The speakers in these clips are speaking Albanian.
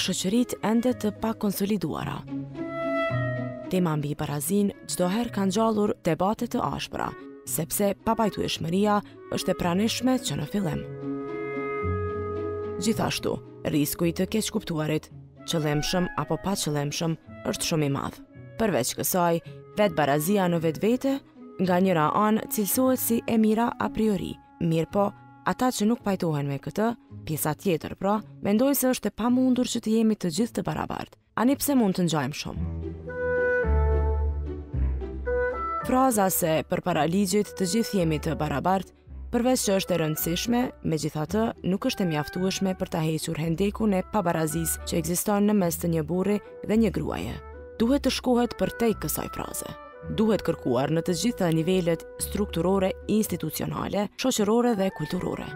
shëqërit endet të pak konsoliduara. Tema mbi parazin gjdoher kanë gjallur debate të ashpra, sepse papajtu e shmëria është e praneshme që në fillem. Gjithashtu, risku i të keq kuptuarit, që apo pa që është shumë i madhë. Përveç kësaj, vetë barazia në vetë vete, nga njëra anë cilësohet si e mira a priori, mirë po, Ata që nuk pajtohen me këtë, pjesa tjetër pra, mendojnë se është e pa mundur që të jemi të gjithë të barabartë, ani pse mund të nxajmë shumë. Fraza se për para ligjit të gjithë jemi të barabartë, përveç që është e rëndësishme, me gjitha të nuk është e mjaftueshme për të hequr hendeku në pabarazis që egziston në mes të një burri dhe një gruaje. Duhet të shkohet për tej kësaj fraze duhet kërkuar në të gjitha nivellet strukturore, institucionale, shoqërore dhe kulturore.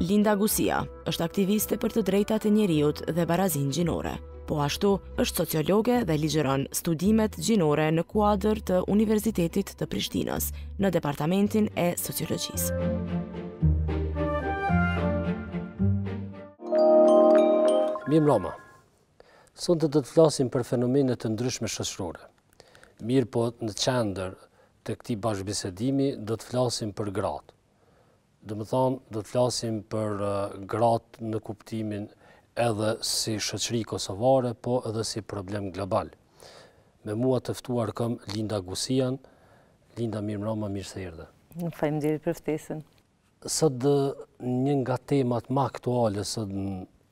Linda Gusia është aktiviste për të drejtat e njeriut dhe barazin gjinore, po ashtu është sociologe dhe ligjeron studimet gjinore në kuadër të Universitetit të Prishtinës në Departamentin e Sociologjisë. Mim Roma Sonte do të flasim për fenomenet të ndryshme shëshrore. Mirë po në qender të këti bashkëbisedimi do të flasim për gratë. Dhe më thonë, do të flasim për uh, gratë në kuptimin edhe si shëqri kosovare, po edhe si problem global. Me mua tëftuar këm Linda Gusian, Linda Mirë Mroma, Në fajmë diri për ftesën. Sëtë një nga temat ma aktuale sëtë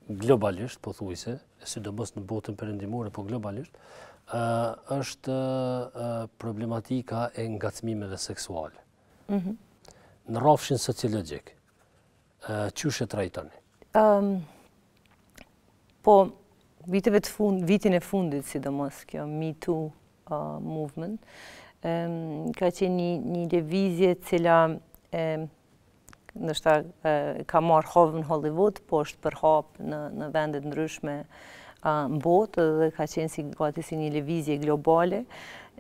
globalisht, po thujse, si do mos në botën perëndimore, po globalisht, është problematika e ngacmimeve seksuale. Mhm. Në rafshin sociologjik, që është e trajtoni? Po, vitëve të fund, vitin e fundit, si do mos, kjo, Me Too Movement, ka që një devizje cila e nështë ka marë hovë në Hollywood, po është për hapë në, në vendet ndryshme në botë dhe ka qenë si gati si një levizje globale.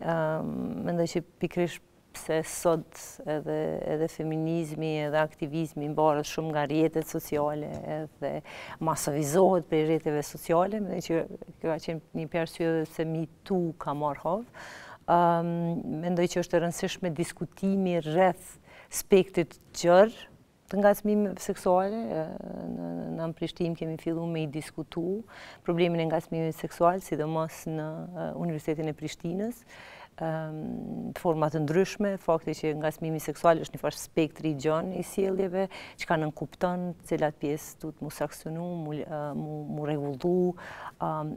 Mendoj që pikrish pse sot edhe, edhe feminizmi edhe aktivizmi barët shumë nga rjetet sociale edhe masovizohet për rjetetve sociale, mendoj që ka qenë një persyë dhe se mi tu ka marë hovë. mendoj që është rëndësishme diskutimi rreth spektit gjërë, të nga seksuale, në në prishtim kemi fillu me i diskutu problemin e nga seksual, si dhe në Universitetin e Prishtinës, të format të ndryshme, fakti që nga seksual është një fash spektri i gjonë i sieljeve, që ka nën të cilat pjesë të të mu saksunu, mu regullu,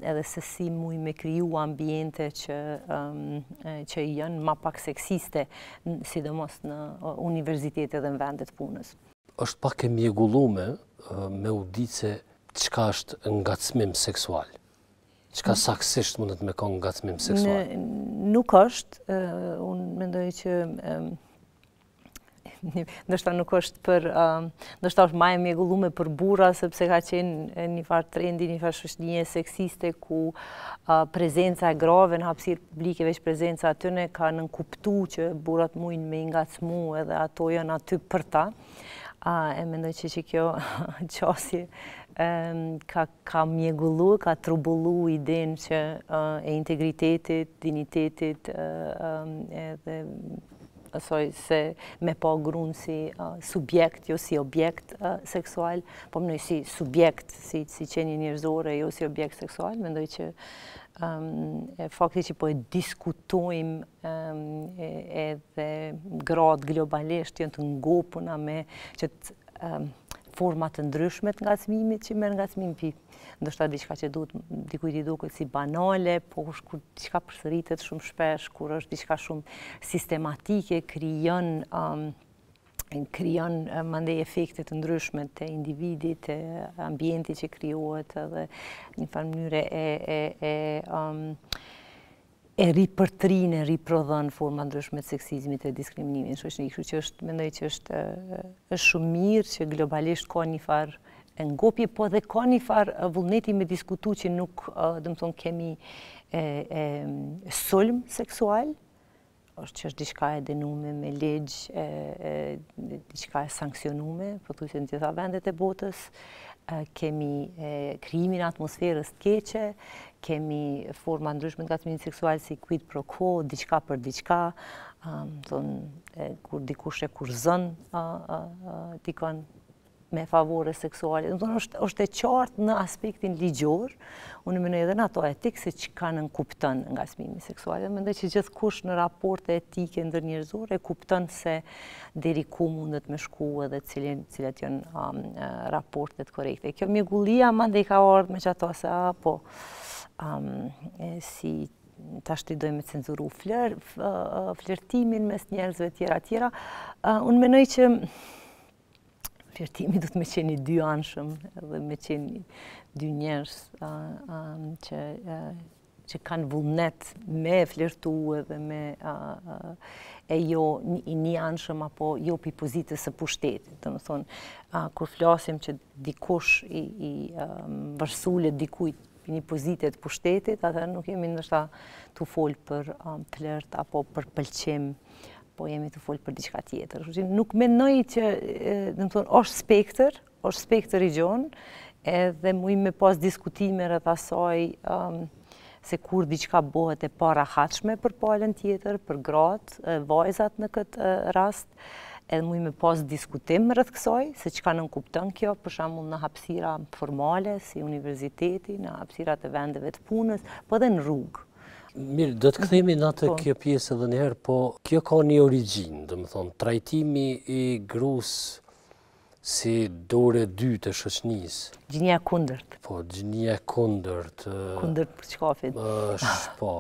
edhe sësi mu i me kriju ambjente që janë ma pak seksiste, sidomos në universitetet dhe në vendet punës është pak e mjegullume me u ditë se qka është ngacmim seksual? Qka mm. saksisht mundet me konë ngacmim seksual? nuk është, unë mendoj që um, ndoshta nuk është për ndoshta është më e mjegullume për burra sepse ka qenë një farë trendi, një farë shoqënie seksiste ku prezenca e grave në hapësirë publike veç prezenca atyne, ka nënkuptu që burrat mujnë me ngacmu edhe ato janë aty për ta. A, e mendoj që që kjo qasje ka, ka mjegullu, ka trubullu i din që e integritetit, dinitetit edhe thoj se me po grunë si uh, subjekt, jo si objekt uh, seksual, po mënoj si subjekt, si qeni njërzore, jo si objekt seksual, mendoj që um, fakti që po e diskutojmë um, edhe gradë globalisht, jënë të ngopuna me që të um, format të ndryshmet nga cmimit që merë nga cmim pi. Ndështë ta diqka që duhet, dikujt i duke si banale, po është kur diqka përsëritet shumë shpesh, kur është diqka shumë sistematike, kryon kryon mandej efektet të ndryshme të individit, të ambientit që kryohet edhe një farë mënyre e, e, e e ri për e ri forma ndryshme të seksizmit e diskriminimin. Shë është një që është, mendoj që është, është shumë mirë që globalisht ka një farë e ngopje, po dhe ka një farë vullneti me diskutu që nuk, dëmë thonë, kemi e, e, solm seksual, është që është diçka e denume me legjë, diçka e sankcionume, po të të gjitha vendet e botës, kemi krimin atmosferës të keqe, kemi forma ndryshme nga të minë seksual si kuit pro ko, diqka për diqka, kur dikush e kur zën, dikon me favore seksuale. Në të në është e qartë në aspektin ligjor, unë më në edhe në ato etikë se që kanë në kuptën nga smimi seksuale. Më ndë që gjithë kush në raport e etike ndër njërzore, kuptën se deri ku mundet me shku edhe cilat janë raportet korekte. Kjo mjegullia më ndë i ka ardhë me që ato se, po, si ta dojmë të cenzuru flirtimin mes njerëzve tjera tjera. Unë menoj që shpirtimi du të me qeni dy anshëm dhe me qeni dy njerës që kanë vullnet me flirtu edhe me e jo i një anshëm apo jo për i pozitës së pushtetit. Të në thonë, kur flasim që dikush i vërsullet dikujt për një të pushtetit, atë nuk jemi nështë të folë për të apo për pëlqim po jemi të folë për diçka tjetër. Nuk menoj që, dhe më thonë, është spektër, është spektër i gjonë, edhe mu i me pas diskutime rrët asaj se kur diçka bohet e para haqme për palën tjetër, për gratë, vajzat në këtë rast, edhe mu i me pas diskutim rrët kësaj, se që ka nënkuptën kjo, për në hapsira formale, si universiteti, në hapsira të vendeve të punës, po dhe në rrugë. Mirë, do të këthemi në po. kjo pjesë edhe njëherë, po kjo ka një originë, dhe më thonë, trajtimi i grusë si dore dy të shëqnisë. Gjinja kundërt. Po, gjinja kundërt. Kundërt për qkafit. Shë po,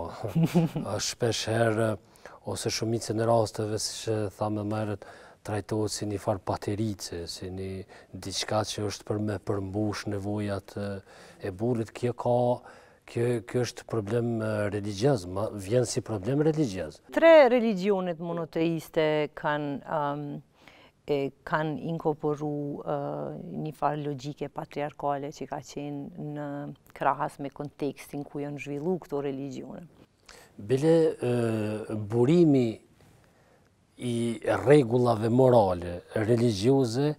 shpesh herë, ose shumicën e rastëve, si që thamë e mërët, trajtojtë si një farë paterice, si një diçka që është për me përmbush nevojat e burit. Kjo ka Kjo është problem religiaz, vjen si problem religiaz. Tre religionet monoteiste kanë inkorporu një farë logike patriarkale që ka qenë në krahas me kontekstin ku janë zhvillu këto religionet. Bile, burimi i regullave morale religioze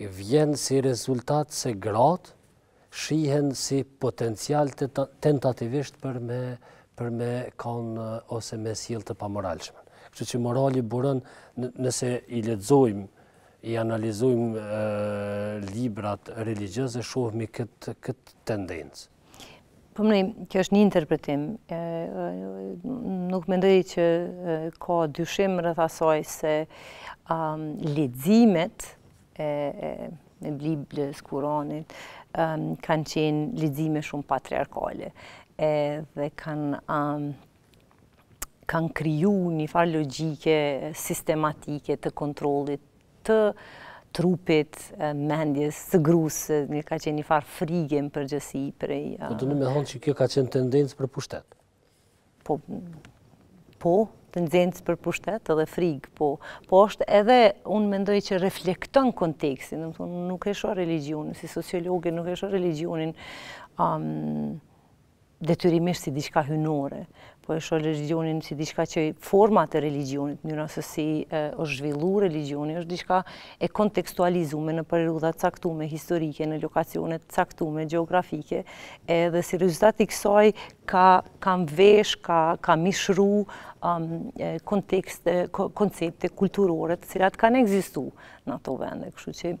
vjen si rezultat se gratë shihen si potencial të tentativisht për me për me kanë ose me s'jil të pamoralshme. Kështë që morali burën, nëse i ledzojmë, i analizojmë librat religiëzë, shohmi këtë tendencë. Për po mëjmë, kjo është një interpretim. Nuk mendoj që ka dyshim rëthasaj se ledzimet e e Biblës, Kuranit, kanë qenë lidzime shumë patriarkale dhe kanë kanë një farë logike, sistematike të kontrolit të trupit, mendjes, së grusë, një ka qenë një farë frige në përgjësi. Po të në me thonë që kjo ka qenë tendencë për pushtet? Po, po të nxenës për pushtet edhe frigë, po, po është edhe unë mendoj që reflekton konteksin, në më thonë, nuk e shoh religionin, si sociologi nuk e shoh religionin detyrimisht si diçka hynore, po e shohë religionin si diçka që i format e religionit, një nëse si është zhvillu religioni, është diçka e kontekstualizume në përrudha caktume historike, në lokacionet caktume geografike, edhe si rezultat i kësoj ka, ka mvesh, ka, ka mishru um, kontekste, koncepte kulturore të cilat kanë egzistu në ato vende, kështu që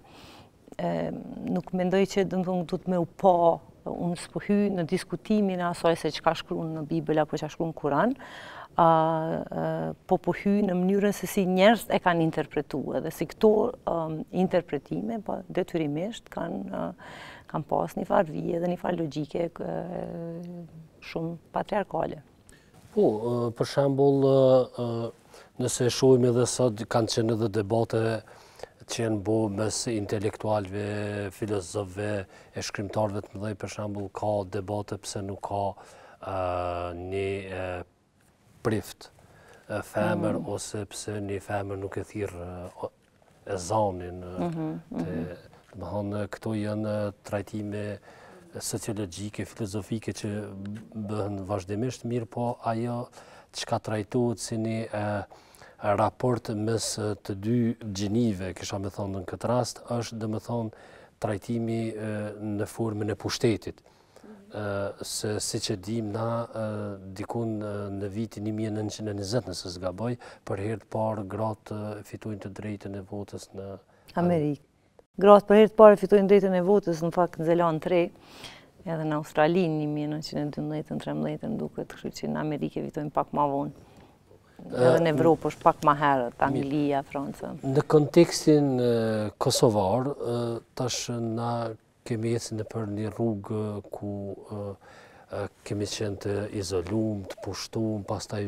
nuk mendoj që dëmë dhëmë dhëmë dhëmë dhëmë dhëmë unë së pëhy në diskutimin e asoj se që ka shkru në Bibel apo që ka shkru në Kuran, po pëhy po në mënyrën se si njerës e kanë interpretu edhe si këto um, interpretime, po detyrimisht kanë kanë pas një farë vijë dhe një farë logike shumë patriarkale. Po, për shambull, nëse shumë edhe sot kanë qenë edhe debate që janë bo mes intelektualve, filozofve, e shkrimtarve të mëdhej, për shambull, ka debate pëse nuk ka një prift femër, mm. ose pëse një femër nuk e thirë e zanin. Uh, mm të, këto janë trajtime sociologjike, filozofike që bëhen vazhdimisht mirë, po ajo që ka trajtuat si një raport mes të dy gjinive, kisha me thonë në këtë rast, është dhe me thonë trajtimi në formën e pushtetit. Se si që dim na dikun në vitin 1920 nëse zgaboj, për herë të parë gratë fitujnë të drejtën e votës në Amerikë. Gratë për herë të parë fitujnë drejtën e votës në fakt në Zelan 3, edhe në Australinë 1912-13, duke të që në Amerike vitojnë pak ma vonë. Edhe në Evropë është pak ma herët, Anglia, Francë. Në kontekstin Kosovar, tash na kemi jetë në për një rrugë ku kemi qenë të izolum, të pushtum, pas taj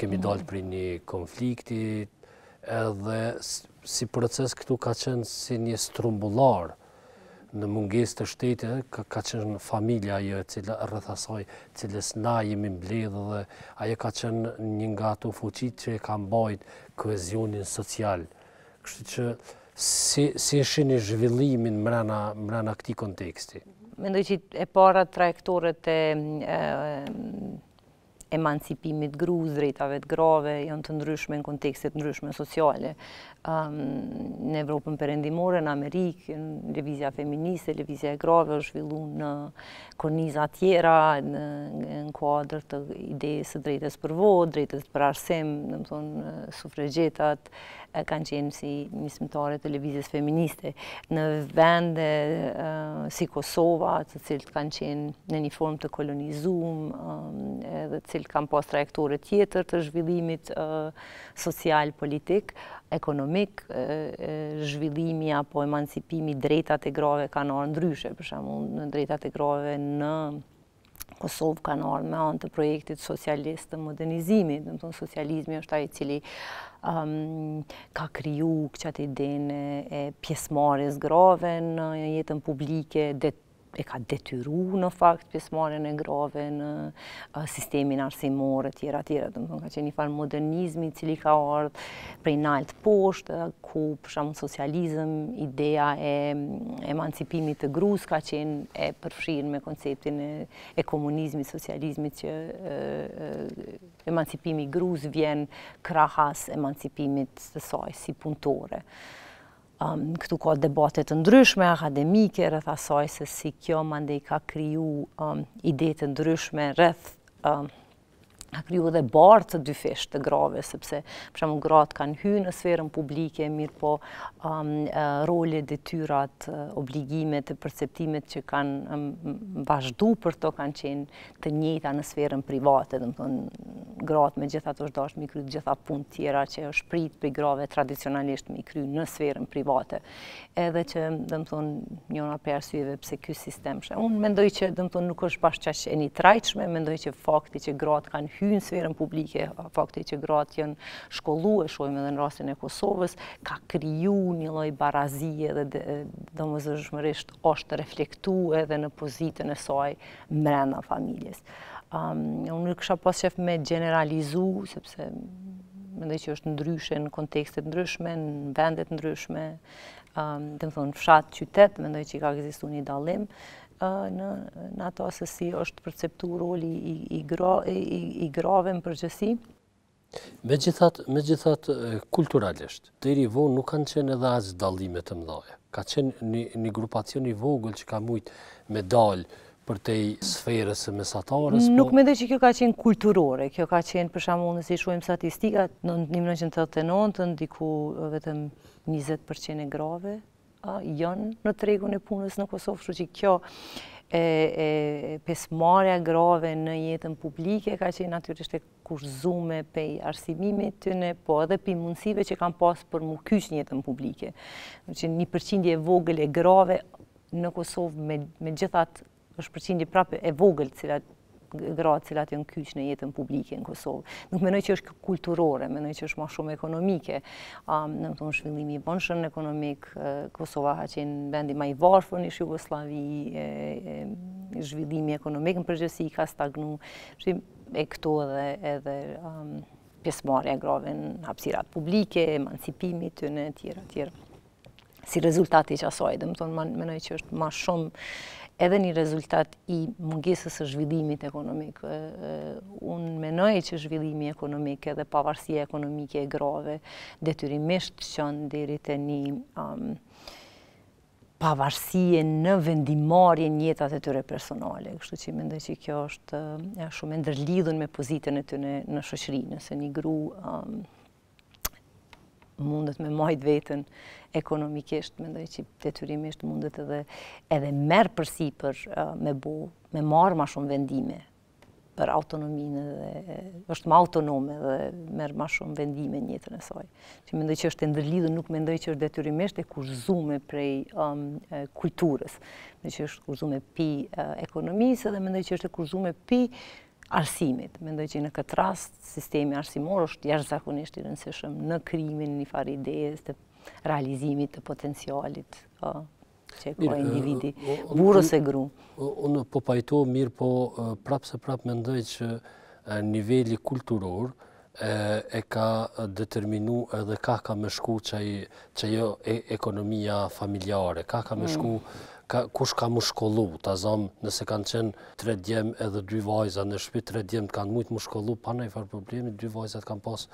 kemi mhm. dalë për një konfliktit, edhe si proces këtu ka qenë si një strumbullarë, në mungesë të shtetit ka, ka qenë familja ajo e cila rreth cilës na jemi mbledhë dhe ajo ka qenë një nga ato fuqit që e ka mbajt kohezionin social. Kështu që si si e shihni zhvillimin mbrana këti këtij konteksti? Mendoj që e para trajektore të emancipimit gruz, drejtave të grave, janë të ndryshme në kontekstet ndryshme sociale. Në Evropën përendimore, në Amerikë, në levizja feministe, levizja e grave, është villu në korniza tjera, në kuadrë të idejës të drejtës për votë, drejtës për arsem, në më thonë, sufregjetat, kanë qenë si mismëtare të levizjes feministe në vende si Kosova, të cilët kanë qenë në një form të kolonizum, dhe të cilët kanë pas trajektore tjetër të zhvillimit social-politik, ekonomik, zhvillimi apo emancipimi drejtate grave kanë orë ndryshe, përshamu në drejtate grave në Kosovë kanë orë me anë të projektit socialist të modernizimit, në tonë socializmi është ai cili um, ka kryu këqat i e pjesmarës grave në jetën publike, detë e ka detyru në fakt pjesmarin e grave në sistemin arsimor e tjera tjera. Dëmë thonë ka qenë një farë modernizmi cili ka ardhë prej naltë poshtë, ku përshamë socializëm, ideja e emancipimit të grus ka qenë e përfshirë me konceptin e komunizmi, socializmi që emancipimi grus vjen krahas emancipimit të saj si punëtore këtu ka debatet të ndryshme, akademike, rrëth asaj se si kjo mande i ka kriju ide të ndryshme rrëth a kryu edhe barë të dyfesh të grave, sepse përshamu gratë kanë hy në sferën publike, mirë po um, role dhe tyrat, obligimet e perceptimet që kanë vazhdu për to kanë qenë të njëta në sferën private, dhe më thonë, gratë me gjitha të shdash mi kryu gjitha pun tjera që është prit për grave tradicionalisht mi kryu në sferën private. Edhe që, dhe më thonë, njona për arsujeve pëse kësë sistem shë. Unë mendoj që, dhe më thonë, nuk është pas qashë e një trajqme, mendoj që fakti që gratë kanë hynë sferën publike, fakti që gratë jenë shkollu e shojmë edhe në rastin e Kosovës, ka kriju një loj barazie dhe dhe më zëshmërisht është reflektu edhe në pozitën e saj mrena familjes. Unë në kësha pas qef me generalizu, sepse mendoj që është ndryshe në kontekstet ndryshme, në vendet ndryshme, dhe më thonë fshatë qytet, mendoj që i ka këzistu një dalim, në ato asësi është përceptu roli i grave më përgjësi. Me gjithat kulturalisht, të i rivon nuk kanë qenë edhe asë dalimet të mdoje. Ka qenë një grupacion i vogël që ka mujtë me dalë për të sferës e mesatarës? Nuk po- me dhe që kjo ka qenë kulturore, kjo ka qenë përshamu nësi si shuajmë statistikat, në 1989, në diku vetëm 20% e grave, në tregun e punës në Kosovë, shu që kjo pesmarja grave në jetën publike ka qenë natyrisht e kurzume për arsimimi të tëne, po edhe pi mundësive që kanë pasë për kysh në jetën publike. Nështë që një përqindje vogël e grave në Kosovë me gjithat është përqindje prapë e vogël, cilat gratë cilat janë në jetën publike në Kosovë. Nuk mendoj që është kulturore, mendoj që është më shumë ekonomike. Ëm, në këtë shvillimi i bonshën ekonomik Kosova ha qenë vendi më i varfër në Jugosllavi, zhvillimi ekonomik në përgjithësi ka stagnuar. Pra e këto edhe edhe ëm e grave në hapësirat publike, emancipimi të të tjera të tjera si rezultati i qasaj, dhe më tonë menoj që është ma shumë edhe një rezultat i mungesës e zhvillimit ekonomik. Unë menoj që zhvillimi ekonomik edhe pavarësia ekonomike e grave detyrimisht që në dirit e një pavarësie në vendimarje njëtate e tyre personale. Kështu që i mende që kjo është shumë e ndërlidhën me pozitën e të në shëshrinë, nëse një gru mundet me majt vetën ekonomikisht, me ndoj që detyrimisht mundet edhe, edhe merë përsi për me bo, me marë ma shumë vendime për autonominë dhe është ma autonome dhe merë ma shumë vendime njëtën e saj. Që me ndoj që është e ndërlidhë, nuk me ndoj që është detyrimisht e kurzume prej um, kulturës, me ndoj që është kurzume pi ekonomisë dhe me ndoj që është e kurzume pi arsimit. Mendoj që në këtë rast, sistemi arsimor është jashtë zakonisht i rëndësishëm në krimin një farë idejës të realizimit të potencialit që e individi, një vidi burës e gru. Unë po pajto mirë po prapë se prapë mendoj që nivelli kulturor e ka determinu edhe ka ka me shku që e ekonomia familjare, ka ka me mm. shku ka, kush ka më shkollu, ta nëse kanë qenë tre djem edhe dy vajza në shpi, tre djem të kanë mujtë më shkollu, pa në i problemi, dy vajzat kanë pas,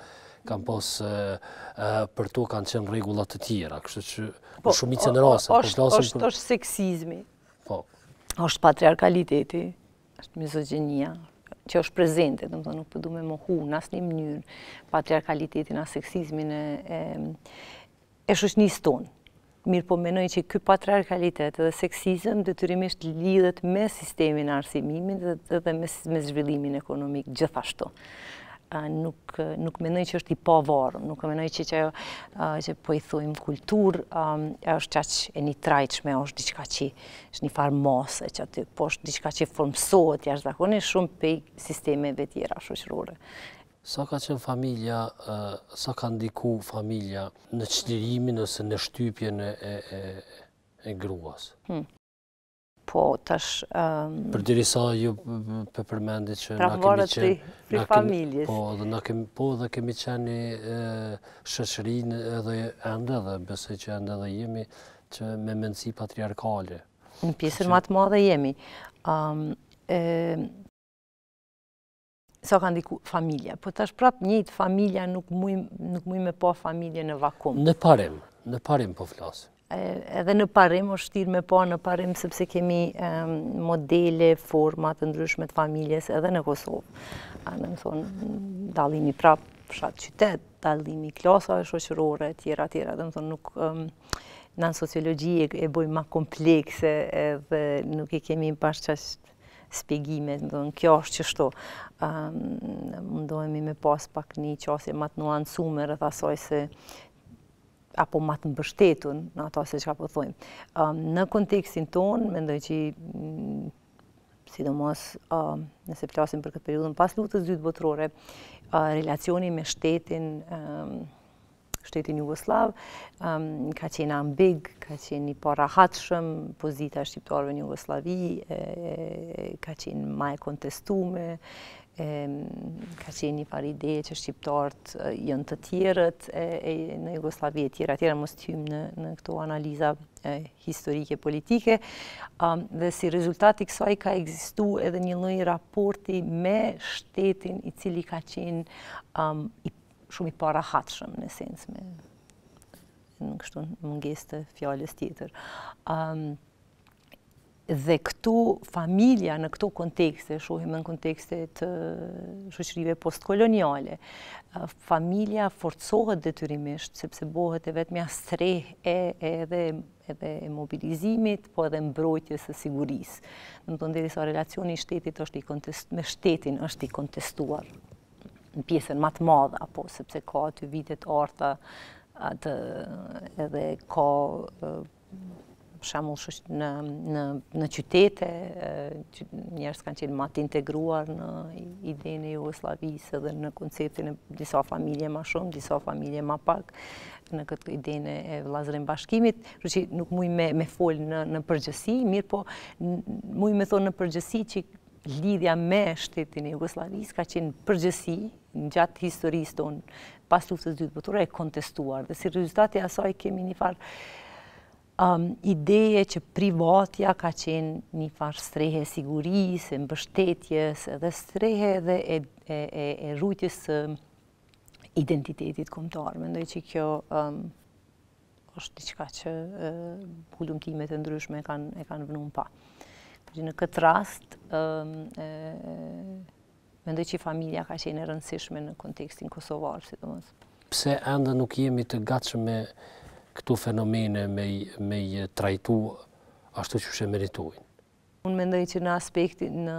kanë pas e, e, për to kanë qenë regullat të tjera, kështë që po, shumicën e rase. Po, është për... seksizmi, po. është patriarkaliteti, është mizogenia, që është prezente, dhe të nuk përdu po me më hu, në asë mënyrë, patriarkalitetin, asë seksizmin e, e, e shushnis tonë mirë po menoj që këj patriarkalitet dhe seksizm rrimisht lidhet me sistemin arsimimin dhe, dhe me, zhvillimin ekonomik gjithashtu. Nuk, nuk menoj që është i pavarë, nuk menoj që që, që po i thujmë kultur, është që që e një trajqme, është diçka që është një farë mase që aty, po është diçka që formësohet jashtë zakonisht shumë pej sistemeve tjera shoqërore sa ka qenë familja, sa ka ndiku familja në qëtërimin ose në shtypjen e, e, e, gruas? Hmm. Po, tash... për diri sa ju për përmendit që... Pra mërë të i familjes. Po, dhe na kemi, po, dhe kemi qeni e, shëshërin edhe ende dhe, bëse që ende dhe jemi që me mëndësi patriarkale. Në pjesën më matë madhe jemi sa ka ndiku familja. Po tash prap prapë njëjtë familja nuk mui me pa familje në vakum. Në parem, në parem po flasë. Edhe në parim, është tirë me pa në parim, sepse kemi modele, format të ndryshme të familjes edhe në Kosovë. A në më thonë, dalimi prapë fshatë qytet, dalimi klasa e shoqërore, tjera, tjera. Dhe më thonë, nuk në në sociologi e bojë ma komplekse edhe nuk i kemi pashtë që spjegime, më dojnë, kjo është që shto. Më me pas pak një qasje mat të nuansume, rëtë se apo më të mbështetun, në ato se që ka përthojmë. Po ehm, në kontekstin tonë, mendoj që mm, si do mos, ehm, nëse përtasim për këtë periudën, pas lutës dytë votërore, ehm, relacioni me shtetin, shtetin Jugoslav, um, ka qenë ambig, ka qenë i parahatëshëm, pozita shqiptarëve në Jugoslavi, ka qenë maj kontestume, ka qenë një farë ide që shqiptarët jënë të tjerët në Jugoslavi e tjera, tjera mos të hymë në këto analiza historike, politike, um, dhe si rezultati kësaj ka egzistu edhe një lojnë raporti me shtetin i cili ka qenë um, i shumë i para në sens me në kështu mungesë të fjalës tjetër. dhe këtu familja në këto kontekste, shohim në kontekste të shoqërive postkoloniale, familja forcohet detyrimisht sepse bëhet e vetmja streh e edhe edhe e mobilizimit, po edhe mbrojtjes së sigurisë. Do të thonë derisa relacioni i shtetit është i me shtetin është i kontestuar në pjesën më të madhe apo sepse ka aty vitet orta edhe ka për shembull në në në qytete njerëz kanë qenë më të integruar në idenë e Jugosllavisë dhe në konceptin e disa familje më shumë, disa familje më pak në këtë idenë e Vlazërin bashkimit, kështu që nuk muj me folë fol në në përgjësi, mirë po muj me thonë në përgjësi që lidhja me shtetin e Jugoslavis ka qenë përgjësi në gjatë historisë tonë pas luftës dytë botore e kontestuar dhe si rezultat asaj kemi një farë um, ideje që privatja ka qenë një farë strehe sigurisë, mbështetjes edhe strehe dhe e, e, e, rrujtjes identitetit komtar. Mendoj që kjo um, është diçka që uh, e ndryshme e kanë, vënumë kanë pa në këtë rast, mendoj që familja ka qenë e rëndësishme në kontekstin kosovar, si të mësë. Pse enda nuk jemi të gatshë me këtu fenomene, me, me i trajtu, ashtu që shë meritojnë? Unë mendoj që në aspektin, në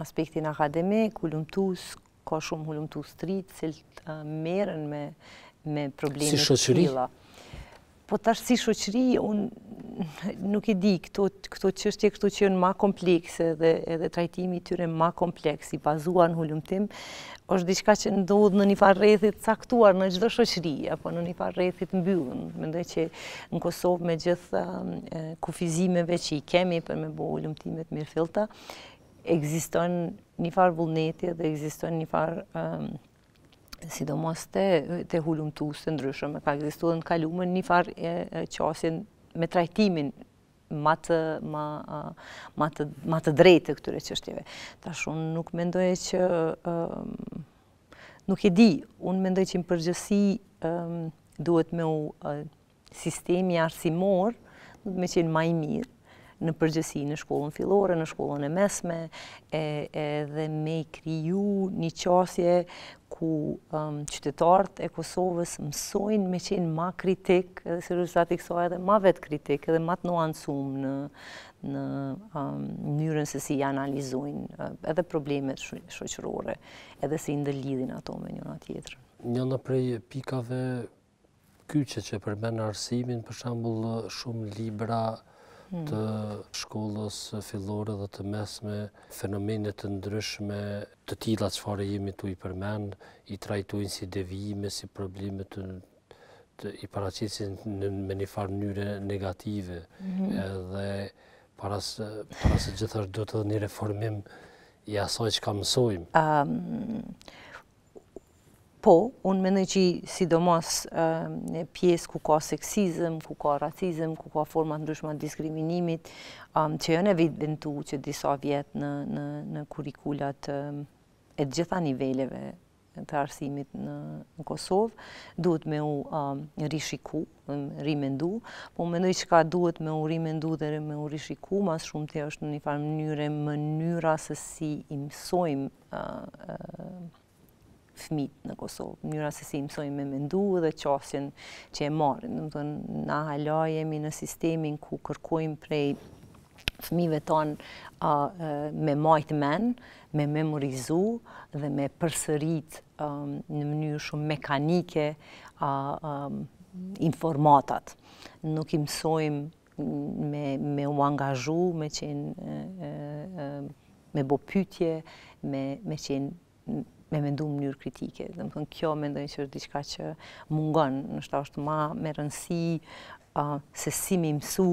aspektin akademik, hullumtus, ka shumë hullumtus të rritë, cilë të merën me, me problemet si të tila. Po tash si shoqëri, unë nuk i di këto, qështje këto që jënë ma komplekse dhe edhe trajtimi tyre ma kompleksi, bazuar në hullumtim, është diçka që ndodhë në një farë rethit caktuar në gjithë shoqëri, apo në një farë rethit mbyllën. Mendoj që në Kosovë me gjithë um, kufizimeve që i kemi për me bo hullumtimet mirë filta, një farë vullnetje dhe egziston një farë um, sidomos të, të ndryshëm. E ndryshëm, ka egzistu dhe në kalumën një farë qasin me trajtimin ma të drejtë të këture qështjeve. Ta shumë nuk mendoj që, që nuk e di, unë mendoj që në përgjësi duhet me u sistemi arsimor, me qenë ma i mirë, në përgjësi në shkollën filore, në shkollën e mesme, e, dhe me i kriju një qasje ku qytetartë um, qytetarët e Kosovës mësojnë me qenë ma kritik, edhe se rëzat edhe ma vetë kritik, edhe ma të nuancum në në um, njërën se si analizojnë uh, edhe problemet shoqërore, edhe si ndëllidhin ato me njëna tjetër. Një në prej pikave kyqe që përmenë arsimin, për shambullë shumë libra, Hmm. të shkollës fillore dhe të mesme fenomenet të ndryshme të tila që fare jemi të i përmen, i trajtojnë si devijime, si problemet të i paracitësin me një farë njëre negative mhm. dhe parasë gjithashtë do të një reformim i asaj që ka mësojmë. Po, unë mendoj që sidomos në pjesë ku ka seksizm, ku ka racizëm, ku ka format ndryshma diskriminimit, që janë evidentu që disa vjetë në kurikulat e gjitha niveleve të arsimit në Kosovë, duhet me u rishiku, rimendu, po më nëjë që ka duhet me u rimendu dhe me u rishiku, mas shumë të është në një farë mënyre, mënyra se si imsojmë fëmit në Kosovë, mënyra se si mësojmë me mendu dhe qasjen që e marrë. Në më dhënë, na hala jemi në sistemin ku kërkojmë prej fëmive tonë me majtë men, me memorizu dhe me përsërit në mënyrë shumë mekanike informatat. Nuk i me, me u angazhu, me qenë me bo pytje, me, me qenë me mendu më njërë kritike. Dhe më thënë kjo me ndojnë që është diçka që mungon, nështë ta është ma me rëndësi uh, se si mi mësu,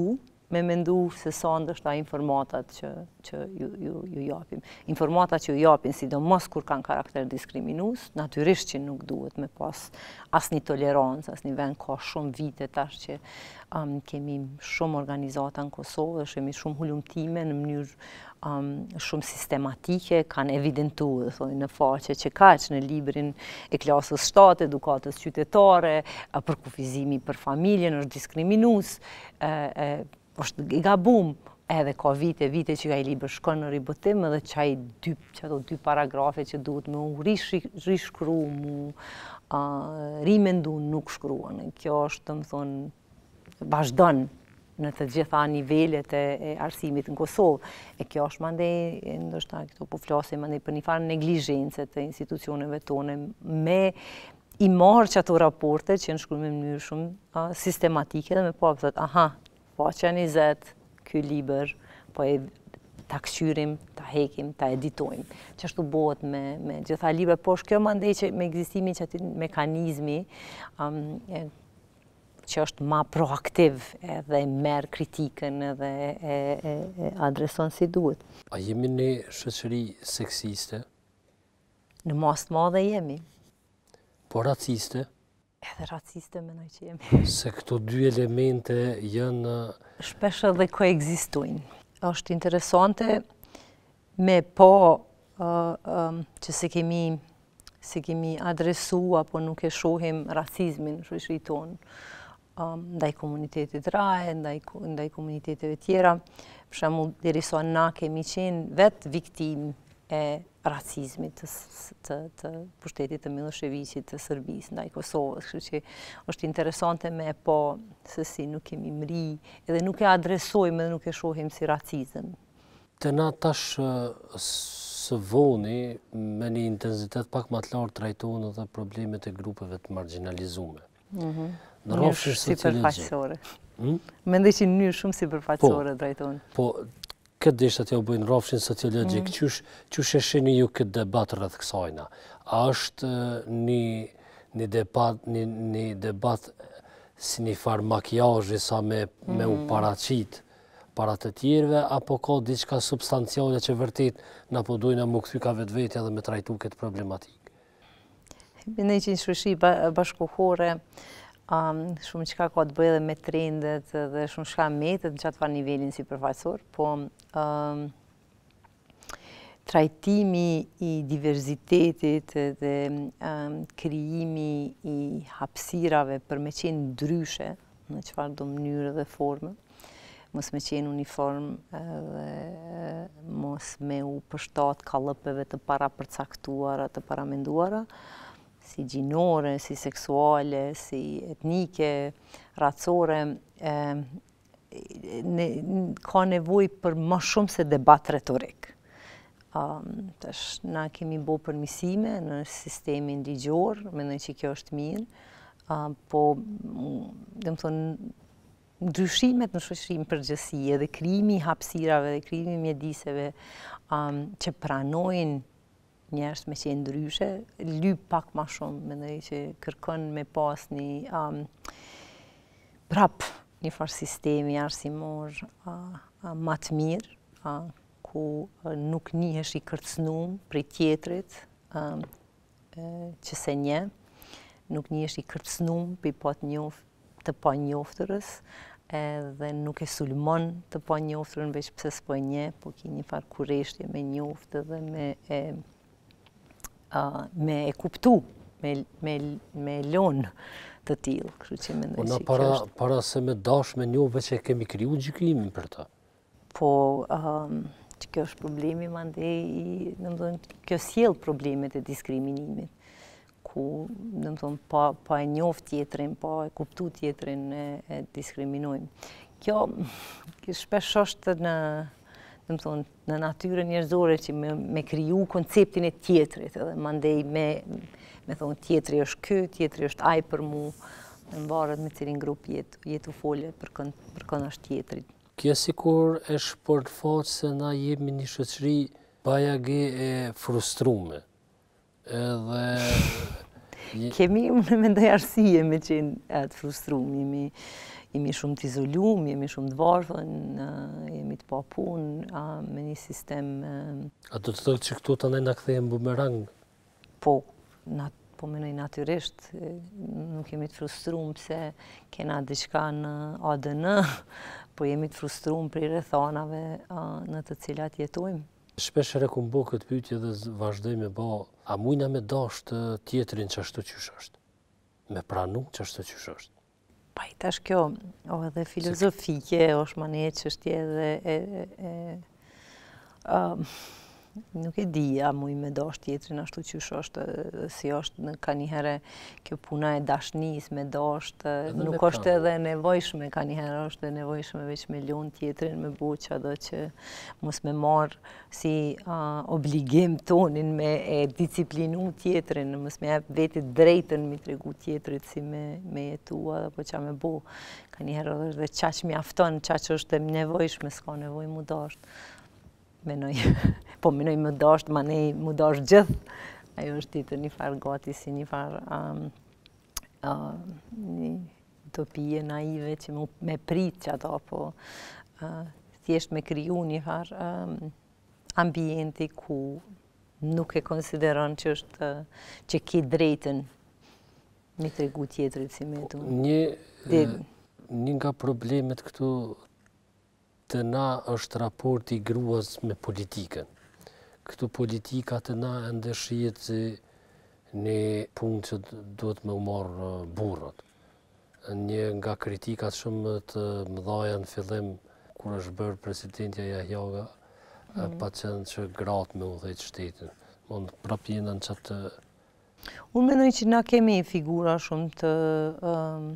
me mendu se sa ndështë a informatat që, që ju, ju, ju japim. Informatat që ju japim, sidomos kur kanë karakter diskriminus, natyrisht që nuk duhet me pas asni tolerancë, asni vend ka shumë vite tash që um, kemi shumë organizata në Kosovë dhe shemi shumë hullumtime në mënyrë um, shumë sistematike, kanë evidentu dhe thoi, në faqe që kaqë në librin e klasës shtate, edukatës qytetare, për kufizimi për familjen, është diskriminus, është i gabum edhe ka vite, vite që ka i libër shkon në ributim edhe që ai dy, që ato dy paragrafe që duhet me unë rishkru mu, uh, rimendu nuk shkruan. Kjo është, të më thonë, vazhdonë në të gjitha nivellet e, arsimit në Kosovë. E kjo është mande, ndështë këto po flasim, mande për një farë neglijence të institucioneve tone me i marë që ato raporte që në me në mënyrë shumë sistematike dhe me po apësat, aha, faqa 20, kjo liber, po e të ta të hekim, të editojmë. Që është të bëhet me, me gjitha liber, po është kjo më që me egzistimin që aty mekanizmi që është ma proaktiv edhe merë kritikën edhe e, adreson si duhet. A jemi në shëqëri seksiste? Në mas të madhe jemi. Po raciste? Po raciste? edhe raciste me nëjë që jemi. Se këto dy elemente jënë... Shpeshe dhe ko egzistujnë. Êshtë interesante me po që se kemi, se kemi adresu apo nuk e shohim racizmin në shëshri tonë um, ndaj komunitetit raje, ndaj, ndaj komunitetit e tjera. përshamu shemë, diri na kemi qenë vetë viktim e racizmit të, të, të pushtetit të Miloševiqit të Serbisë ndaj Kosovës, kështu që është interesante me po se si nuk kemi mri edhe nuk e adresojmë dhe nuk e shohim si racizëm. Të na tash së voni me një intenzitet pak më të lartë trajtohen edhe problemet e grupeve të marginalizuara. Mhm. Në rrofshë socialistë. Mm? Hm? Mendoj që një shumë si përfaqësore po, drejton. Po, këtë deshtat jo bëjnë rofshin sociologik, që mm. qësh, e ju këtë debat rrëth kësajna? A është një, një, debat, një, një debat si një farë makijajë, sa me, u mm. paracit para të tjerve, apo ka diçka substancialja që vërtit në podujnë a më këthy ka vetë vetë edhe me trajtu këtë problematikë? Ne që një shërëshi bashkohore, Shumë qka ka të bëjë dhe me trendet dhe shumë shka metet në qatëfar nivelin si përfaqësor, po trajtimi i diverzitetit dhe kriimi i hapsirave për me qenë dryshe, në qëfar do mënyrë dhe formë, mos me qenë uniform dhe mos me u pështat kalëpeve të para përcaktuara, të paramenduara, si gjinore, si seksuale, si etnike, racore, ka nevoj për më shumë se debat retorik. Tash, na kemi bo përmisime në sistemin digjor, me në që kjo është mirë, po, dhe më thonë, ndryshimet në shëshrim përgjësie dhe krimi hapsirave dhe krimi mjediseve që pranojnë njerës me që e ndryshe, ly pak ma shumë, me nëjë që kërkon me pas një um, prapë një farë sistemi arsimor uh, uh, ma të mirë, uh, ku nuk një është i kërcnum prej tjetërit um, që se nje, nuk një është i kërcnum për i pat po njoft të pa po njoftërës, dhe nuk e sulmon të pa po njoftërën veç pëse po nje, po ki një farë kureshtje me njoftë dhe me me e kuptu, me lonë të tilë. Ona po, para se me dash me njove që kemi kriju gjikrimin për ta. Po, um, që kjo është problemi, më ndëj, në më dhënë, kjo s'jelë problemet e diskriminimit, ku, në më pa e njofë tjetërin, pa e kuptu tjetërin e diskriminojmë. Kjo, shpesh është në dhe më thonë, në natyre njërzore që me, kriju konceptin e tjetrit, edhe më ndej me, me thonë, tjetri është kë, tjetri është aj për mu, në varët me cilin grup jetë u folje për, kënë është tjetrit. Kja si kur është për të fatë se na jemi një shëqëri baja ge e frustrume, edhe... Kemi, unë me ndaj arsije me qenë të frustrumimi jemi shumë të izolum, jemi shumë të varfën, jemi të pa punë me një sistem... A do të thëtë që këtu të ne në këthejmë bumerang? Po, po menoj natyrisht, nuk jemi të frustrum pëse kena diçka në ADN, po jemi të frustrum për i rethanave në të cilat jetojmë. Shpesh e rekumbo këtë pytje dhe vazhdoj me bo, a mujna me dashtë tjetërin që ashtu qysh është? Me pranu që ashtu qysh është? Pa i tash kjo, o edhe filozofike, o shmanje që shtje dhe... E, e, um, Nuk e di, a mu i me dash tjetrin tjetërin, ashtu që shë është, si është në ka njëherë kjo puna e dashnis, me do nuk është edhe nevojshme, ka njëherë është edhe nevojshme veç me ljonë tjetërin, me buqa dhe që mos me marë si obligim tonin me e disciplinu tjetërin, mos me jepë vetit drejtën me tregu tjetërit si me jetua dhe po qa me bu. Ka njëherë dhe qa që mi afton, qa që është e nevojshme, s'ka nevoj mu do Menoj, po minoj më doshtë, ma nej më doshtë gjithë. Ajo është ditë një farë gati si një farë një topije naive që me pritë që ato, po thjesht me kryu një farë ambienti ku nuk e konsideron që është që ki drejten një të regu tjetërit si me po, të... Një... Një nga problemet këtu të na është raporti gruas me politikën këtu politika e na e ndëshirë si një punë që duhet me umorë uh, burët. Një nga kritikat shumë të mëdhaja në fillim, kur është bërë presidentja Jahjaga, mhm. pa qenë që gratë me udhejtë shtetin. Mëndë prapjena në qatë të... Unë menoj që na kemi e figura shumë të um,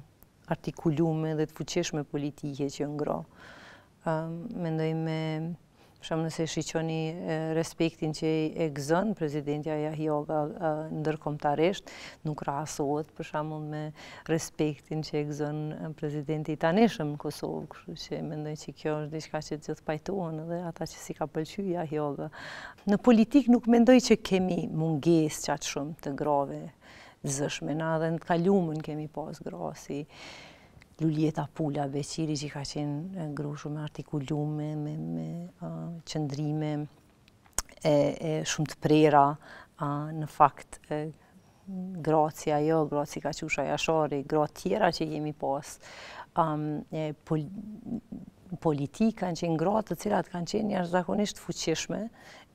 artikulume dhe të fuqeshme politike që në gratë. Um, mendoj me shumë nëse shiqoni respektin që i e gëzën, prezidentja ja ndërkomtaresht, nuk rasohet për shumë me respektin që e gëzën prezidenti i taneshëm në Kosovë, kështu që mendoj që kjo është diçka që të gjithë pajtohen dhe ata që si ka pëlqy ja Në politikë nuk mendoj që kemi munges qatë shumë të grave zëshme, na dhe në kalumën kemi pas grasi, Luljeta Pula, Beqiri që ka qenë ngrushu me artikulume, me, me qëndrime, e, e shumë të prera, në fakt, e, Gracia jo, Graci ka qusha jashari, gratë tjera që jemi pas, um, e, politikë kanë qenë gratë të cilat kanë qenë një zakonisht fuqishme,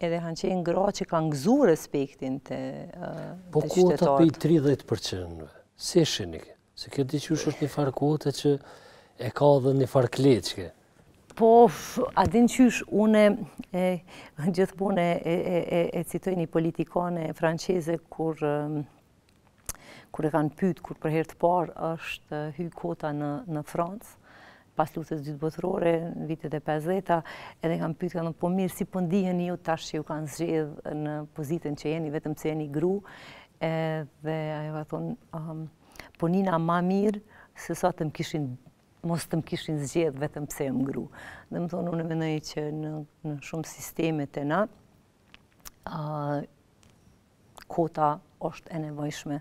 edhe kanë qenë gratë që kanë gëzu respektin të, uh, po qytetarët. Po ku për 30%, se shenikë? Se kjo të është një farë kote që e ka dhe një farë kleqke. Po, a din qysh, une, gjithmonë e citoj një politikane franqese kur e kanë pytë, kur për herë të parë është hy kota në Francë, pas lutës dytë botërore, vitet e 50-ta, edhe kanë pytë, kanë po mirë, si pëndihën po ju tash që ju kanë zxedhë në pozitën që jeni, vetëm që jeni gru, dhe ajo ka thonë, punina ma mirë se sa të më kishin mos të më kishin zgjedhë vetëm pse më gru. Dhe më thonë, unë e menoj që në, në shumë sisteme të na, kota është e nevojshme,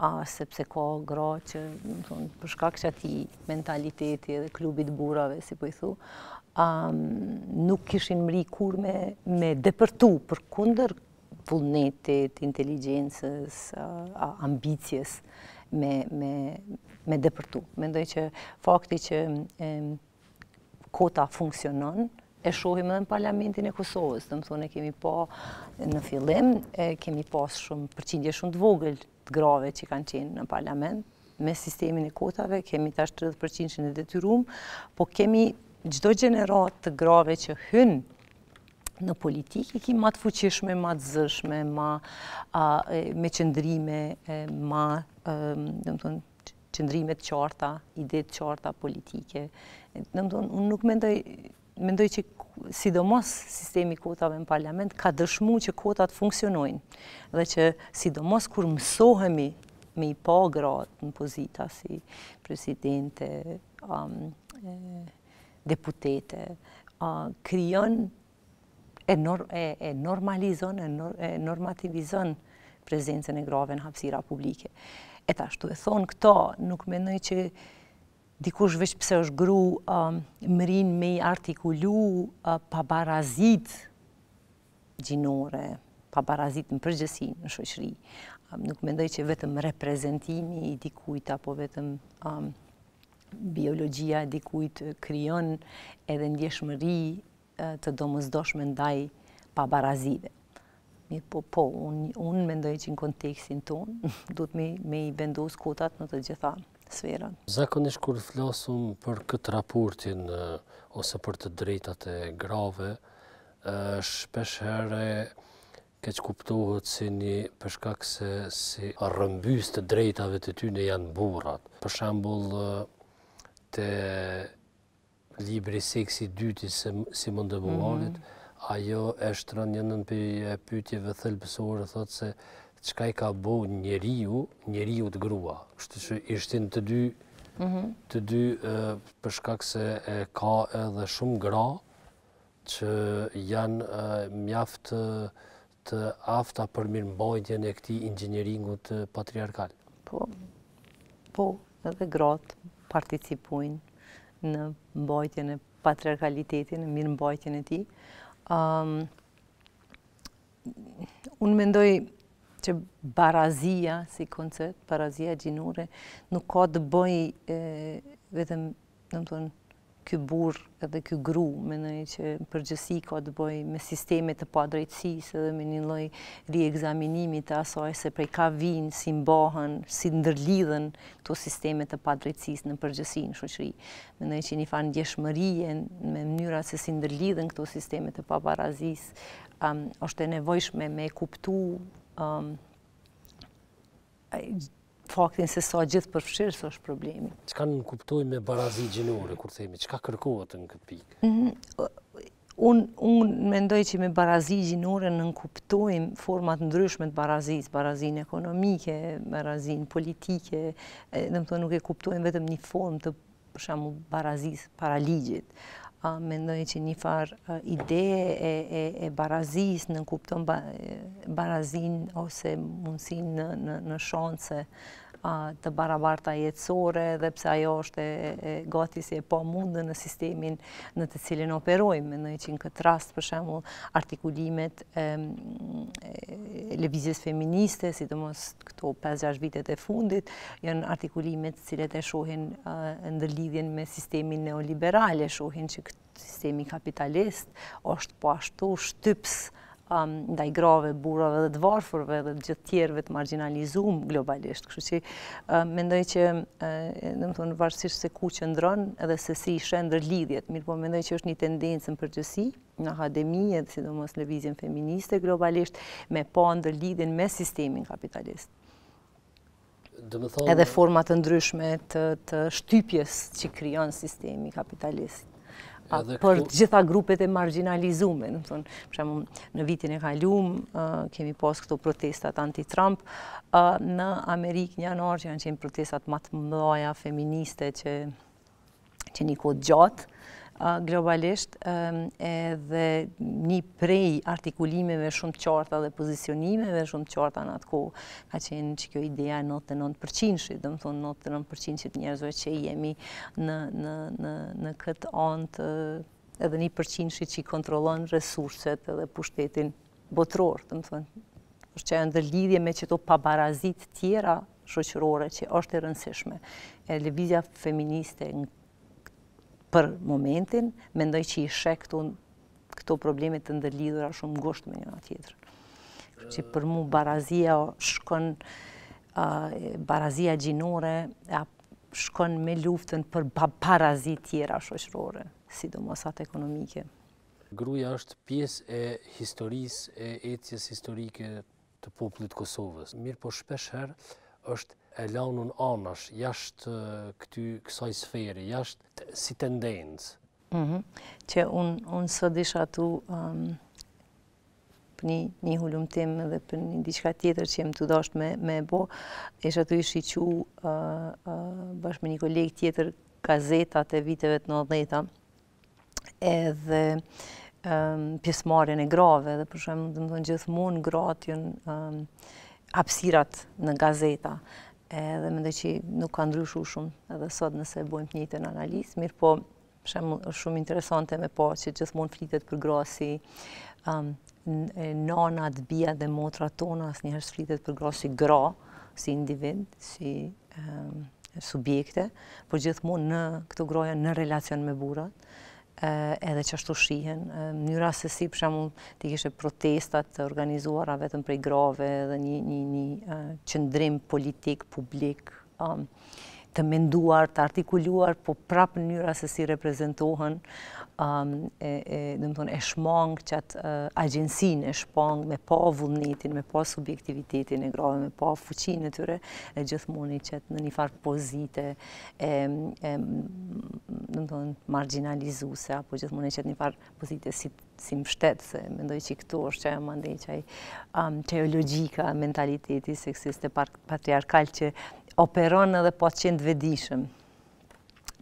a sepse ka gra që, më thonë, përshka kështë ati mentaliteti edhe klubit burave, si po i thu, um, nuk kishin mri kur me, me depërtu për kunder vullnetit, inteligencës, uh, ambicjes, me, me, me dëpërtu. Mendoj që fakti që kota funksionon, e shohim edhe në parlamentin e Kosovës, të më kemi pa në fillim, kemi pas shumë përqindje shumë të vogël të grave që kanë qenë në parlament, me sistemin e kotave, kemi tash 30% që në detyrum, po kemi gjdo gjenerat të grave që hynë në politikë, ki ma fuqishme, matë të zëshme, me qëndrime, ma Ehm, dhe qëndrimet qarta, të qarta politike. Dhe unë nuk mendoj, mendoj që sidomos sistemi kotave në parlament ka dëshmu që kotat funksionojnë dhe që sidomos kur mësohemi me i pa gratë në pozita si presidente, deputete, kryon e normalizon, e normativizon prezencën e grave në hapsira publike. E shtu e thonë këto, nuk me që dikush veç pëse është gru mërin um, me i artikulu uh, pa barazit gjinore, pa në përgjësi në shoqëri. Um, nuk me që vetëm reprezentimi i dikujt, apo vetëm um, biologjia e dikujt kryon edhe ndjeshmëri mëri uh, të domëzdoshme ndaj pa Po, po unë un mendoj që në kontekstin tonë, du të me, i vendos kotat në të gjitha sfera. Zakonisht kur flasëm për këtë raportin eh, ose për të drejtat e grave, eh, shpeshere keq kuptohet si një përshkak se si rëmbys të drejtave të ty në janë burat. Për shambull eh, të libri seksi dyti si mundë bëvarit, mhm ajo është shtron një nën për e pytjeve thëllëpësorë, thotë se qëka i ka bo njeriu, njeriu të grua. Kështë që ishtin të dy, mhm. të dy përshkak se e ka edhe shumë gra, që janë mjaftë të afta për mirë mbajtje në këti ingjeneringu të patriarkal. Po, po, edhe gratë participuin në mbajtje në patriarkalitetin, në mirë mbajtje në ti, um, unë mendoj që barazia si koncept, barazia gjinure, nuk ka të bëj vetëm, në të tonë, ky burr edhe ky gru, mendoj që përgjithësi ka të bëjë me sisteme të padrejtësisë edhe me një lloj riekzaminimi të asaj se prej ka vinë si mbahen, si ndërlidhen këto sisteme të padrejtësisë në përgjithësi në shoqëri. Mendoj që një fan ndjeshmërie me mënyra se si ndërlidhen këto sisteme të paparazisë um, është e nevojshme me kuptu um, faktin se sa gjithë përfëshirë së është problemi. Që kanë në kuptoj me barazi gjinore, kur themi, që ka kërkuat në këtë pikë? Mhm. Unë mendoj që me barazi gjinore në në format ndryshme të barazis, barazin ekonomike, barazin politike, dhe më të nuk e kuptojmë vetëm një form të përshamu barazis para ligjit mendoj që një farë ideje e barazis në kuptonë barazin ose mundësin në shonë të barabarta jetësore dhe pse ajo është gati si e po mundë në sistemin në të cilin operojme. Në i qinë këtë rast, për artikulimet levizjes feministe, si të mos këto 5-6 vitet e fundit, janë artikulimet cilet e shohin lidhjen me sistemin neoliberal, e shohin që këtë sistemi kapitalist është po ashtu shtypsë nda grave, burave dhe të varfurve dhe të gjithë tjerëve të marginalizum globalisht. Kështë që mendoj që në më thunë varsisht se ku që ndronë edhe se si ishe ndër lidhjet. Mirë po mendoj që është një tendencë në përgjësi në akademie edhe si do mos në feministe globalisht me po ndër lidhjen me sistemin kapitalist edhe format të ndryshme të shtypjes që kryon sistemi kapitalist për gjitha grupet e marginalizume. Në vitin e kalium, kemi pas këto protestat anti-Trump. Në Amerikë një anorë që janë qenë protestat matë mëdhaja feministe që një kodë gjatë, globalisht edhe një prej artikulimeve shumë qarta dhe pozicionimeve shumë qarta në atë ko, ka qenë që kjo ideja 99%, dhe më thonë 99% që të njerëzve që jemi në, në, në, në këtë antë edhe një që i kontrolon resurset edhe pushtetin botror, të më thënë, është që e ndërlidhje me që to pabarazit tjera shoqërore që është e rëndësishme. E Levizja Feministe në për momentin, mendoj që i shek këto problemet të ndërlidhura shumë gosht me njëna tjetër. Që për mu barazia shkon, barazia gjinore, shkon me luftën për barazit tjera shoqërore, sidomos atë ekonomike. Gruja është pjesë e historisë, e ecjes historike të poplit Kosovës. Mirë po shpesh herë është e launën anash, jashtë eh, këty kësaj sferi, jashtë si tendenës. Mhm. Që unë së disha tu ehm, për një hullum tim dhe për një diqka tjetër që jem të dasht me bo, e shë atu ishi që bashkë me një kolegë tjetër gazetat e viteve të 90-ta edhe ehm, pjesëmarjen e grave dhe përshem në të më gjithmonë gjithë mund gratë ehm, apsirat në gazeta edhe mendoj që nuk ka ndryshu shumë edhe sot nëse e bojmë të njëjtë në analizë, mirë po shumë është shumë interesante me po që gjithmonë flitet për gra si um, nana, të bia dhe motra tona, asë njëherë flitet për gra si gra, si individ, si um, subjekte, por gjithmonë në këto graja në relacion me burat, Eh, edhe që ashtu shihen. Eh, Njëra se si për shumë të kishe protestat të organizuara vetëm prej grave edhe një eh, qëndrim politik, publik, um, të menduar, të artikuluar, po prapë në njëra se si reprezentohen, um, dhe më thonë, e shmong qatë uh, agjensin e shpong me po vullnetin, me po subjektivitetin e grove, me po fuqin e tyre, e gjithmoni qatë në një farë pozite, dhe më thonë, marginalizuse, apo gjithmoni qatë një farë pozite si si mështetë, se mendoj që i këto është që e mandej që um, e logika mentaliteti seksiste patriarkal që operon edhe po qenë vedishëm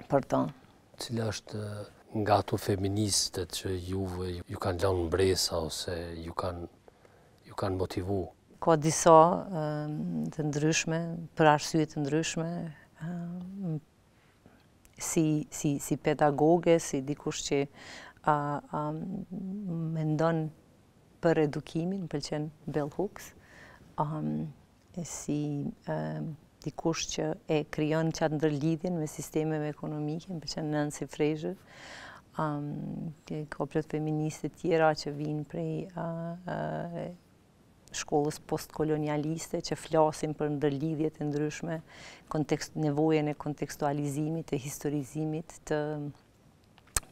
për tonë. Cila është eh, nga ato feministët që juve ju kanë lanë mbresa ose ju kanë motivu? Ka disa ehm, të ndryshme, për arsye të ndryshme, ehm, si pedagoge, si dikush që me ndonë për edukimin, për qenë Bell Hooks, ehm, si dikush që e kryon atë ndërlidhjen me sistemeve ekonomike, në përqenë në nësi frejshë, um, koplët feministe tjera që vinë prej uh, uh, shkollës postkolonialiste, që flasin për ndërlidhjet e ndryshme, kontekst, nevojen e kontekstualizimit, e historizimit të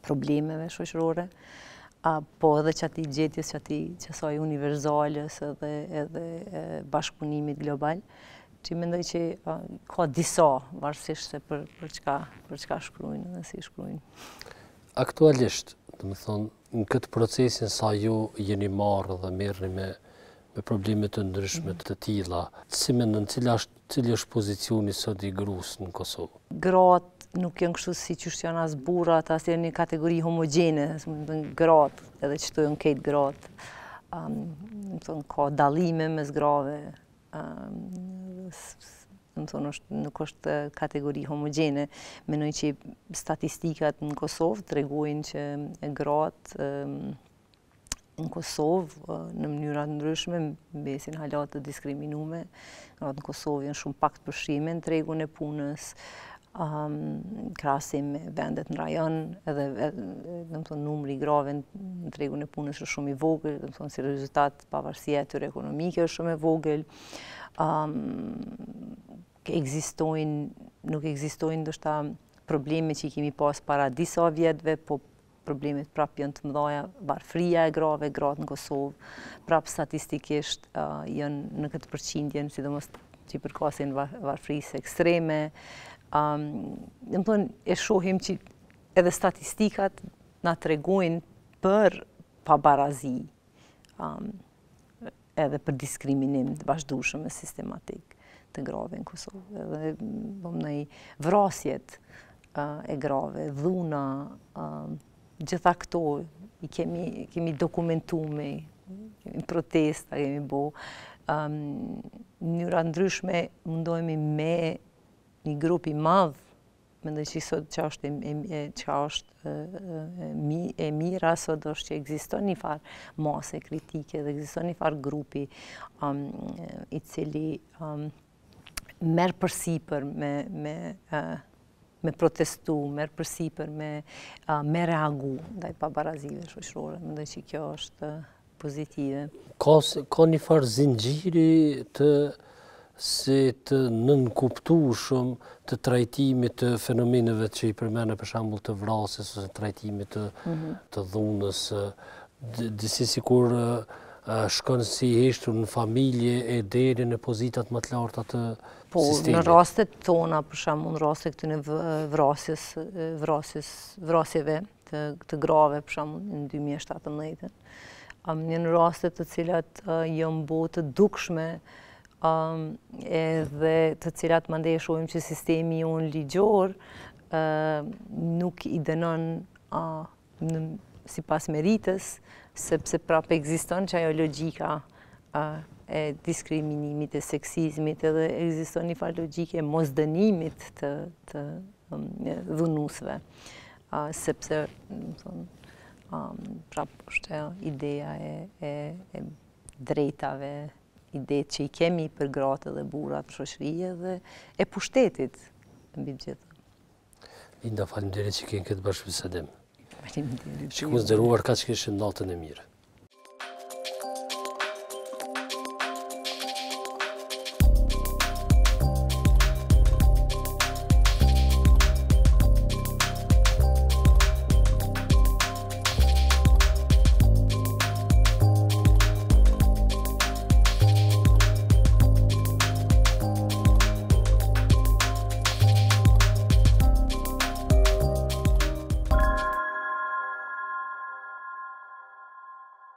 problemeve shoqërore, uh, po edhe çati gjetjes çati çasoj universalës edhe edhe bashkëpunimit global që mendoj që ka disa varsisht se për, për, qka, për shkrujnë dhe si shkrujnë. Aktualisht, të më thonë, në këtë procesin sa ju jeni marrë dhe mirëni me, me problemet të ndryshme të tila, si me në cilë është, cilë është pozicioni sot i grus në Kosovë? Gratë nuk janë kështu si që është janë as burat, as janë një kategori homogene, së më thonë gratë, edhe që të janë kejtë gratë. ka dalime me zgrave, Ehm, nuk është kategori homogene. Menoj që statistikat në Kosovë ehm, të regojnë që gratë në Kosovë në mënyrat ndryshme, në besin halat të diskriminume, në Kosovë në shumë pak të përshime në tregun e punës, krasim me vendet në rajon, edhe në më thonë numri i grave në tregu në punë është shumë i vogël, në më thonë si rezultat pavarësia e tërë ekonomike është shumë i vogël, nuk egzistojnë në shta probleme që i kemi pas para disa vjetëve, po problemet prap jënë të mëdhaja barë e grave, gratë në Kosovë, prap statistikisht jënë në këtë përçindjen, si do mështë, që i përkasin varfrisë ekstreme, në thonë, e shohim që edhe statistikat nga të regojnë për pabarazi edhe për diskriminim të bashdushëm e sistematik të grave në Kosovë. Edhe nëj vrasjet e grave, dhuna, gjitha këto i kemi dokumentume, kemi protesta, kemi bo. Njëra ndryshme mundohemi me një grup i madh, mendoj që sot që është e, e mira sot është që ekziston një farë mase kritike dhe ekziston një farë grupi um, i cili um, merë përsi për me, me, me protestu, merë përsi për me, me reagu ndaj i pabarazive shoshrore. Më dhe që kjo është pozitive. Ka, ka një farë zingjiri të si të shumë të trajtimit të fenomeneve që i përmene për shambull të vrasës ose trajtimit të, mhm. të dhunës. Disi si kur shkonë si ishtu në familje e deri në pozitat më të larta të po, sistemi. Po, në rastet tona, për shambull në rastet këtë në vrasjes, vrasjes, vrasjeve të, grave, për shambull në 2017. Një në rastet të cilat jënë botë dukshme, edhe të cilat më ndeje që sistemi unë ligjor nuk i dënon si pas meritës, sepse prapë egziston që ajo logika e diskriminimit e seksizmit edhe egziston një farë logike mos dënimit të um, dhunusve, sepse prapë është ideja e drejtave, idetë që i kemi për gratë dhe burat në shoshrije dhe e pushtetit në bimë gjithë. Linda, falim dhere që kënë këtë bashkë për sëdem. Falim dhere. Që këmë zderuar ka që këshë në natën e mirë.